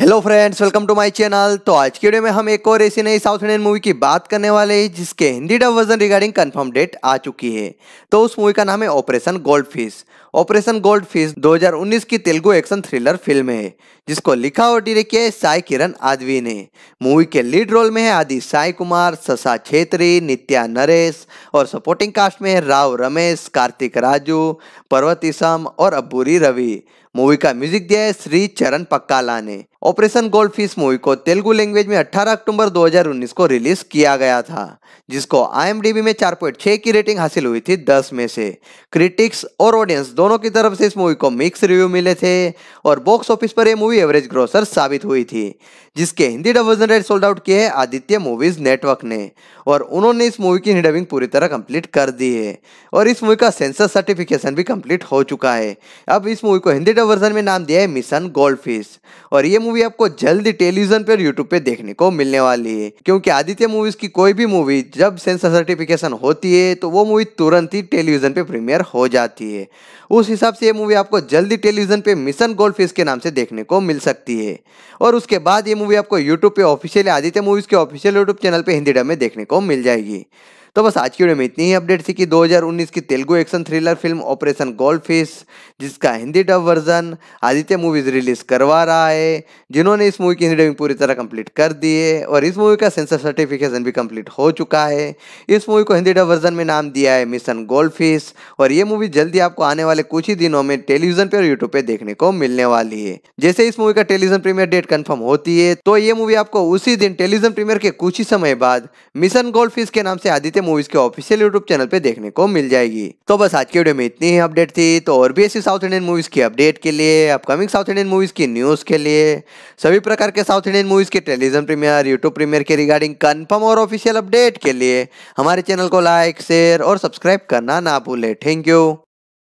hello friends welcome to my channel तो आज की वीडियो में हम एक और ऐसी नई साउथ इंडियन मूवी की बात करने वाले हैं जिसके Hindi dub version regarding confirm date आ चुकी है तो उस मूवी का नाम है operation gold fish operation gold fish दो की तेलुगु एक्शन थ्रिलर फिल्म है जिसको लिखा और डिरेक्ट किया है साई किरण आदवी ने मूवी के लीड रोल में है आदि साई कुमार ससा छेत्री नित्या नरेश और सपोर्टिंग कास्ट में है राव रमेश कार्तिक राजू पर्वत और अबूरी रवि मूवी का म्यूजिक दिया है श्री चरण पक्काला ने ऑपरेशन गोल्ड फिश मूवी को तेलुगु लैंग्वेज में 18 अक्टूबर 2019 को रिलीज किया गया था जिसको आई में 4.6 की रेटिंग हासिल हुई थी 10 में से क्रिटिक्स और ऑडियंस दोनों की तरफ से इस मूवी को मिक्स रिव्यू मिले थे और बॉक्स ऑफिस पर यह मूवी एवरेज ग्रोसर साबित हुई थी जिसके Hindi double rate sold out किए आदित्य मूवीज नेटवर्क ने और उन्होंने इस मूवी की हिडबिंग पूरी तरह कंप्लीट कर दी है और इस मूवी का सेंसर सर्टिफिकेशन भी कंप्लीट हो चुका है अब इस मूवी को हिंदी डबर्जन में नाम दिया है मिशन गोल्ड फिश और ये मूवी मूवी आपको जल्द टेलीविजन पर यूट्यूब पे देखने को मिलने वाली है क्योंकि आदित्य मूवीज की कोई भी मूवी जब सेंसर सर्टिफिकेशन होती है तो वो मूवी तुरंत ही टेलीविजन पे प्रीमियर हो जाती है उस हिसाब से ये मूवी आपको जल्दी टेलीविजन पे मिशन गोल्ड फिश के नाम से देखने को मिल सकती है और उसके बाद ये मूवी आपको यूट्यूब पे ऑफिशियली आदित्य मूवीज के ऑफिशियल यूट्यूब चैनल पे हिंदी डब में देखने को मिल जाएगी तो बस आज की वीडियो में इतनी ही अपडेट थी कि 2019 की Telugu action thriller film operation gold fish जिसका Hindi dub version Aditya movies release करवा रहा है जिन्होंने इस मूवी की हिंदी डबिंग पूरी तरह कंप्लीट कर दी है और इस मूवी का सेंसर सर्टिफिकेशन भी कंप्लीट हो चुका है इस मूवी को हिंदी डब वर्जन में नाम दिया है मिशन गोल्ड फिश और ये मूवी जल्दी आपको आने वाले कुछ ही दिनों में टेलीविजन पे और यूट्यूब पर देखने को मिलने वाली है जैसे इस मूवी का टेलीविजन प्रीमियर डेट कन्फर्म होती है तो ये मूवी आपको उसी दिन टेलीविजन प्रीमियर के कुछ ही समय बाद मिशन गोल्ड फिश के नाम से आदित्य मूवीज के ऑफिशियल यूट्यूब चैनल पे देखने को मिल जाएगी तो बस आज की वीडियो में इतनी ही अपडेट थी तो और भी ऐसी साउथ इंडियन मूवीज की अपडेट के लिए अपकमिंग साउथ इंडियन मूवीज की न्यूज के लिए सभी प्रकार के साउथ इंडियन मूवीज के टेलीविजन प्रीमियर यूट्यूब प्रीमियर के रिगार्डिंग कन्फर्म और ऑफिशियल अपडेट के लिए हमारे चैनल को लाइक शेयर और सब्सक्राइब करना ना भूले थैंक यू